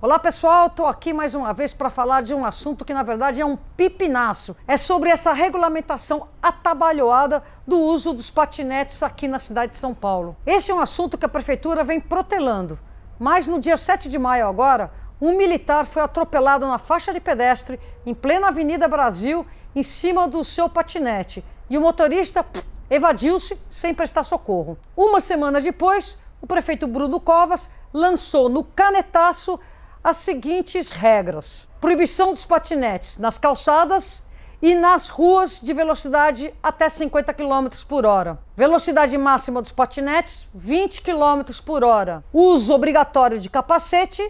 Olá pessoal, estou aqui mais uma vez para falar de um assunto que na verdade é um pipinaço. É sobre essa regulamentação atabalhoada do uso dos patinetes aqui na cidade de São Paulo. Esse é um assunto que a prefeitura vem protelando, mas no dia 7 de maio agora, um militar foi atropelado na faixa de pedestre em plena Avenida Brasil em cima do seu patinete e o motorista evadiu-se sem prestar socorro. Uma semana depois, o prefeito Bruno Covas lançou no canetaço as seguintes regras: proibição dos patinetes nas calçadas e nas ruas de velocidade até 50 km por hora. Velocidade máxima dos patinetes 20 km por hora. Uso obrigatório de capacete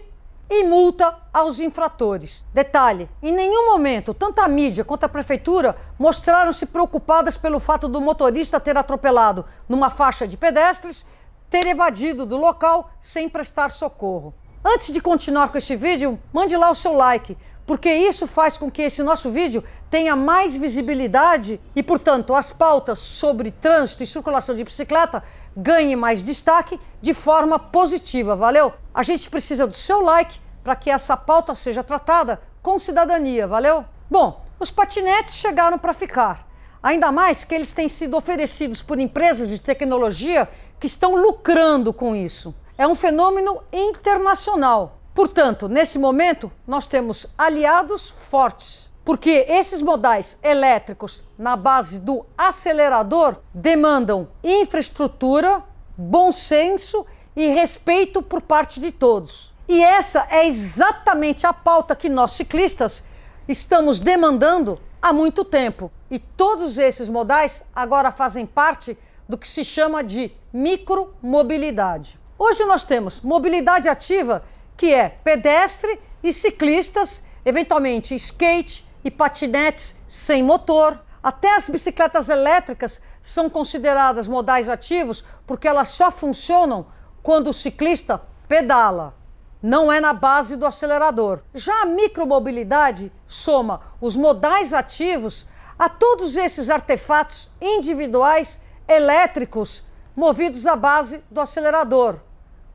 e multa aos infratores. Detalhe: em nenhum momento, tanto a mídia quanto a prefeitura mostraram-se preocupadas pelo fato do motorista ter atropelado numa faixa de pedestres, ter evadido do local sem prestar socorro. Antes de continuar com este vídeo, mande lá o seu like, porque isso faz com que esse nosso vídeo tenha mais visibilidade e, portanto, as pautas sobre trânsito e circulação de bicicleta ganhem mais destaque de forma positiva, valeu? A gente precisa do seu like para que essa pauta seja tratada com cidadania, valeu? Bom, os patinetes chegaram para ficar. Ainda mais que eles têm sido oferecidos por empresas de tecnologia que estão lucrando com isso é um fenômeno internacional. Portanto, nesse momento, nós temos aliados fortes, porque esses modais elétricos na base do acelerador demandam infraestrutura, bom senso e respeito por parte de todos. E essa é exatamente a pauta que nós ciclistas estamos demandando há muito tempo. E todos esses modais agora fazem parte do que se chama de micromobilidade. Hoje nós temos mobilidade ativa, que é pedestre e ciclistas, eventualmente skate e patinetes sem motor. Até as bicicletas elétricas são consideradas modais ativos porque elas só funcionam quando o ciclista pedala. Não é na base do acelerador. Já a micromobilidade soma os modais ativos a todos esses artefatos individuais elétricos movidos à base do acelerador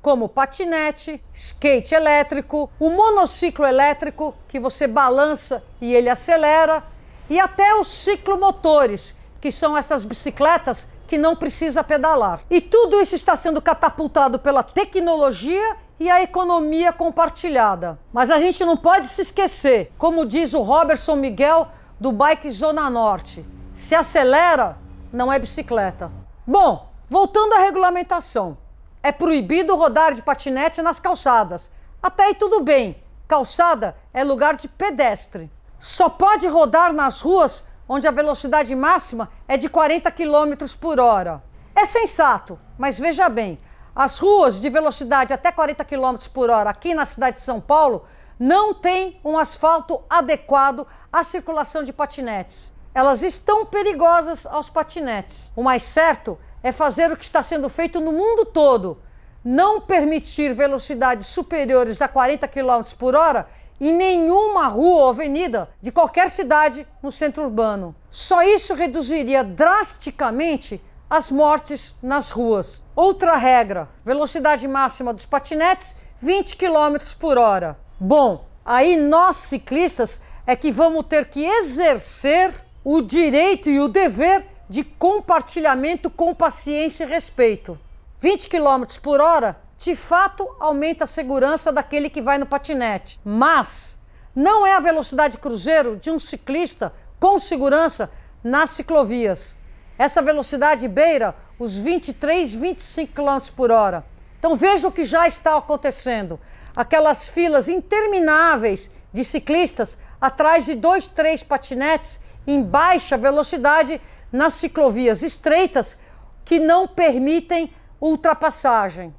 como patinete, skate elétrico, o monociclo elétrico que você balança e ele acelera, e até os ciclomotores, que são essas bicicletas que não precisa pedalar. E tudo isso está sendo catapultado pela tecnologia e a economia compartilhada. Mas a gente não pode se esquecer, como diz o Robertson Miguel do Bike Zona Norte, se acelera, não é bicicleta. Bom, voltando à regulamentação é proibido rodar de patinete nas calçadas. Até aí tudo bem, calçada é lugar de pedestre. Só pode rodar nas ruas onde a velocidade máxima é de 40 km por hora. É sensato, mas veja bem, as ruas de velocidade até 40 km por hora aqui na cidade de São Paulo não têm um asfalto adequado à circulação de patinetes. Elas estão perigosas aos patinetes. O mais certo é é fazer o que está sendo feito no mundo todo. Não permitir velocidades superiores a 40 km por hora em nenhuma rua ou avenida de qualquer cidade no centro urbano. Só isso reduziria drasticamente as mortes nas ruas. Outra regra: velocidade máxima dos patinetes 20 km por hora. Bom, aí nós ciclistas é que vamos ter que exercer o direito e o dever de compartilhamento com paciência e respeito. 20 km por hora, de fato, aumenta a segurança daquele que vai no patinete, mas não é a velocidade cruzeiro de um ciclista com segurança nas ciclovias. Essa velocidade beira os 23, 25 km por hora. Então veja o que já está acontecendo. Aquelas filas intermináveis de ciclistas atrás de dois, três patinetes em baixa velocidade nas ciclovias estreitas que não permitem ultrapassagem.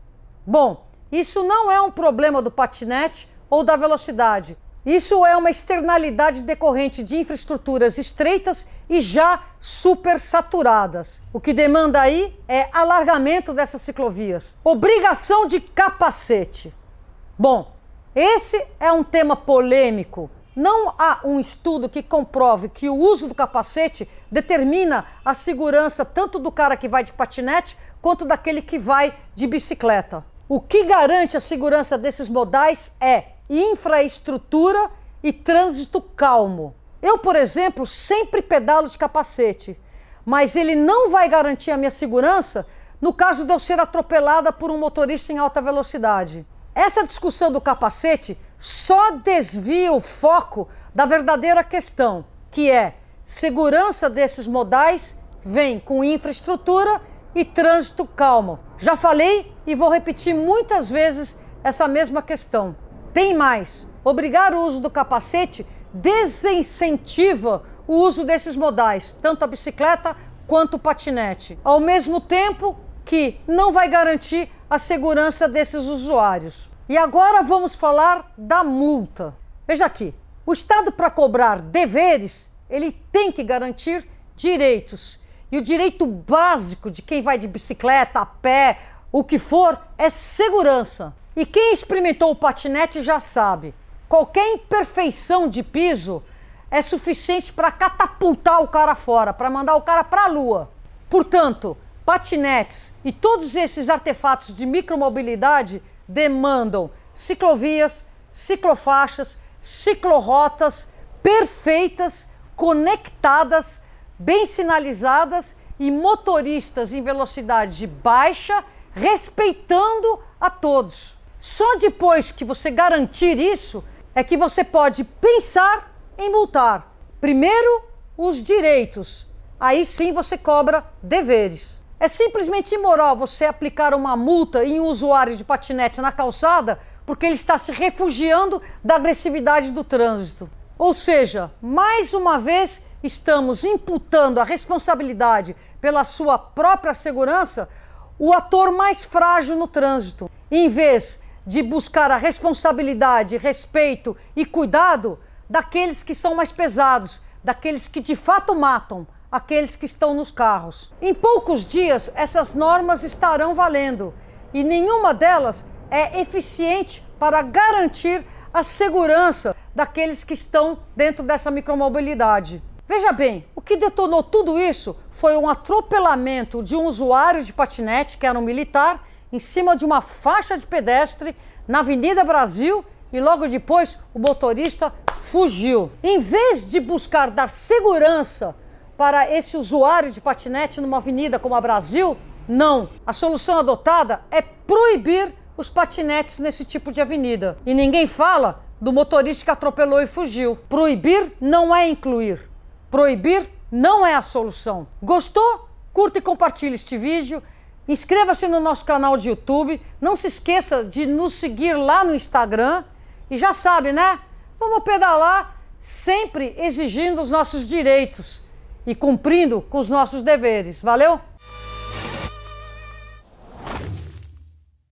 Bom, isso não é um problema do patinete ou da velocidade. Isso é uma externalidade decorrente de infraestruturas estreitas e já supersaturadas. O que demanda aí é alargamento dessas ciclovias, obrigação de capacete. Bom, esse é um tema polêmico. Não há um estudo que comprove que o uso do capacete determina a segurança tanto do cara que vai de patinete quanto daquele que vai de bicicleta. O que garante a segurança desses modais é infraestrutura e trânsito calmo. Eu, por exemplo, sempre pedalo de capacete, mas ele não vai garantir a minha segurança no caso de eu ser atropelada por um motorista em alta velocidade. Essa discussão do capacete só desvia o foco da verdadeira questão, que é Segurança desses modais vem com infraestrutura e trânsito calmo. Já falei e vou repetir muitas vezes essa mesma questão. Tem mais: obrigar o uso do capacete desincentiva o uso desses modais, tanto a bicicleta quanto o patinete, ao mesmo tempo que não vai garantir a segurança desses usuários. E agora vamos falar da multa. Veja aqui: o Estado, para cobrar deveres, ele tem que garantir direitos. E o direito básico de quem vai de bicicleta, a pé, o que for, é segurança. E quem experimentou o patinete já sabe: qualquer imperfeição de piso é suficiente para catapultar o cara fora, para mandar o cara para a lua. Portanto, patinetes e todos esses artefatos de micromobilidade demandam ciclovias, ciclofaixas, ciclorotas perfeitas conectadas, bem sinalizadas e motoristas em velocidade baixa, respeitando a todos. Só depois que você garantir isso é que você pode pensar em multar. Primeiro, os direitos. Aí sim você cobra deveres. É simplesmente imoral você aplicar uma multa em um usuário de patinete na calçada porque ele está se refugiando da agressividade do trânsito. Ou seja, mais uma vez estamos imputando a responsabilidade pela sua própria segurança o ator mais frágil no trânsito. Em vez de buscar a responsabilidade, respeito e cuidado daqueles que são mais pesados, daqueles que de fato matam, aqueles que estão nos carros. Em poucos dias, essas normas estarão valendo e nenhuma delas é eficiente para garantir a segurança daqueles que estão dentro dessa micromobilidade. Veja bem, o que detonou tudo isso foi um atropelamento de um usuário de patinete, que era um militar, em cima de uma faixa de pedestre na Avenida Brasil e logo depois o motorista fugiu. Em vez de buscar dar segurança para esse usuário de patinete numa avenida como a Brasil, não. A solução adotada é proibir os patinetes nesse tipo de avenida. E ninguém fala do motorista que atropelou e fugiu. Proibir não é incluir. Proibir não é a solução. Gostou? Curta e compartilhe este vídeo. Inscreva-se no nosso canal de YouTube. Não se esqueça de nos seguir lá no Instagram. E já sabe, né? Vamos pedalar sempre exigindo os nossos direitos e cumprindo com os nossos deveres. Valeu?